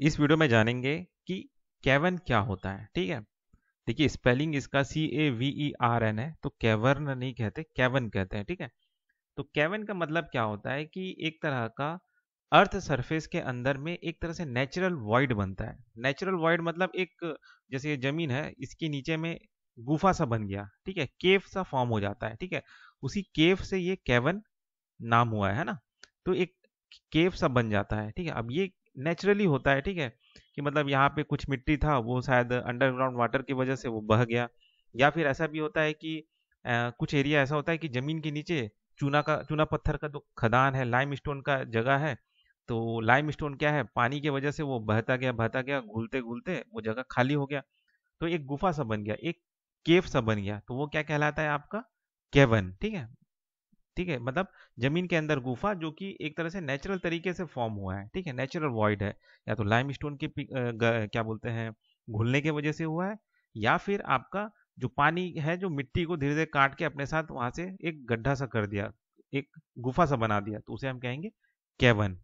इस वीडियो में जानेंगे कि कैवन क्या होता है ठीक है देखिए स्पेलिंग इसका C A V E R N है तो कैवर्न नहीं कहते कैवन कहते हैं ठीक है तो कैवन का मतलब क्या होता है कि एक तरह का अर्थ सरफेस के अंदर में एक तरह से नेचुरल वाइड बनता है नेचुरल वाइड मतलब एक जैसे ये जमीन है इसके नीचे में गुफा सा बन गया ठीक है केव सा फॉर्म हो जाता है ठीक है उसी केव से ये कैवन नाम हुआ है ना तो एक केव सा बन जाता है ठीक है अब ये नेचुरली होता है ठीक है कि मतलब यहाँ पे कुछ मिट्टी था वो शायद अंडरग्राउंड वाटर की वजह से वो बह गया या फिर ऐसा भी होता है कि आ, कुछ एरिया ऐसा होता है कि ज़मीन के नीचे चूना का चूना पत्थर का जो खदान है लाइम स्टोन का जगह है तो लाइम स्टोन क्या है पानी की वजह से वो बहता गया बहता गया घुलते घुलते वो जगह खाली हो गया तो एक गुफा सा बन गया एक केव सा बन गया तो वो क्या कहलाता है आपका केवन ठीक है ठीक है मतलब जमीन के अंदर गुफा जो कि एक तरह से नेचुरल तरीके से फॉर्म हुआ है ठीक है नेचुरल वॉइड है या तो लाइम स्टोन के क्या बोलते हैं घुलने की वजह से हुआ है या फिर आपका जो पानी है जो मिट्टी को धीरे धीरे काट के अपने साथ वहां से एक गड्ढा सा कर दिया एक गुफा सा बना दिया तो उसे हम कहेंगे केवन